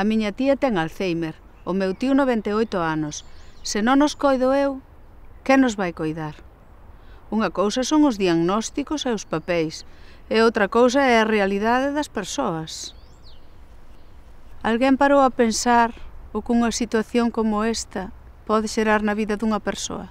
A miña tía ten Alzheimer, o meu tío 98 anos. Se non nos coido eu, que nos vai coidar? Unha cousa son os diagnósticos e os papéis, e outra cousa é a realidade das persoas. Alguén parou a pensar o que unha situación como esta pode xerar na vida dunha persoa?